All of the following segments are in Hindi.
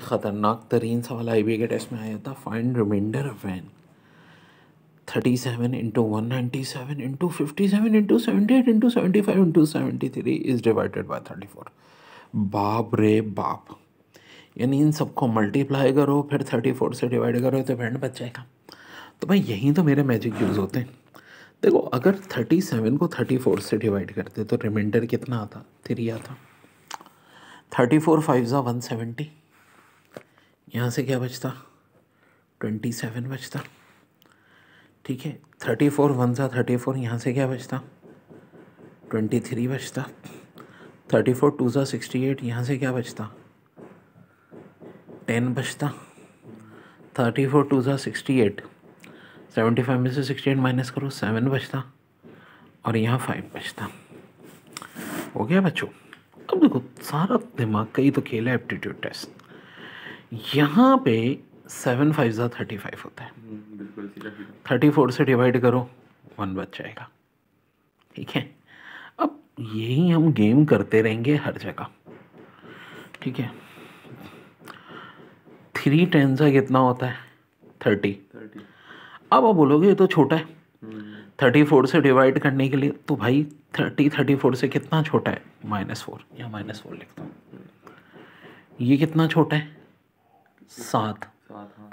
ख़तरनाक तरीन सवाल आई बी के टेस्ट में आया था find remainder of one thirty seven into one ninety seven into fifty seven into seventy eight into seventy five into seventy three is divided by thirty four बाप रे बाप यानी इन सबको मल्टीप्लाई करो फिर थर्टी फोर से डिवाइड करो तो बैंड बच जाएगा तो भाई यही तो मेरे मैजिक यूज़ होते हैं देखो अगर थर्टी सेवन को थर्टी फोर से डिवाइड करते तो रिमाइंडर कितना आता थ्री आता थर्टी फोर फाइव ज़ा वन सेवेंटी यहाँ से क्या बचता ट्वेंटी सेवन बचता ठीक है थर्टी फोर वन सा थर्टी फोर यहाँ से क्या बचता ट्वेंटी थ्री बचता थर्टी फोर टू सा सिक्सटी एट यहाँ से क्या बचता टेन बचता थर्टी फोर टू सा सिक्सटी एट सेवेंटी फाइव में से सिक्सटी एट माइनस करो सेवन बचता और यहाँ फाइव बचता हो गया बच्चों अब देखो सारा दिमाग का ही तो खेल है एप्टीट्यूड टेस्ट यहाँ पे सेवन फाइव ज़ा थर्टी फाइव होता है थर्टी फोर से डिवाइड करो वन बच जाएगा ठीक है अब यही हम गेम करते रहेंगे हर जगह ठीक है थ्री टेन सा कितना होता है थर्टी अब आप बोलोगे ये तो छोटा है थर्टी हम्म। फोर से डिवाइड करने के लिए तो भाई थर्टी थर्टी फोर से कितना छोटा है माइनस फोर या माइनस फोर लिखता हूँ ये कितना छोटा है सात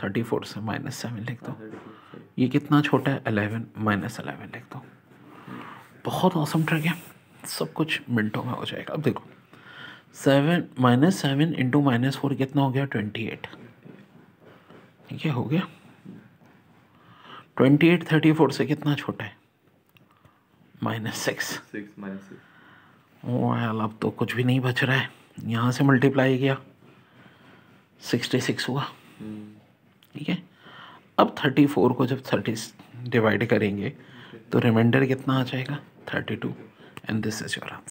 थर्टी फोर हाँ। से माइनस सेवन लिख दो हाँ, ये कितना छोटा है अलेवन माइनस अलेवन लिख दो बहुत मौसम ट्रक है सब कुछ मिनटों में हो जाएगा अब देखो seven minus seven into minus four कितना हो गया ट्वेंटी एट ठीक है हो गया ट्वेंटी एट थर्टी फोर से कितना छोटा है minus six six minus six अब तो कुछ भी नहीं बच रहा है यहाँ से मल्टीप्लाई किया सिक्सटी सिक्स हुआ हम्म। ठीक है अब थर्टी फोर को जब थर्टी डिवाइड करेंगे तो रिमाइंडर कितना आ जाएगा thirty two and this is your answer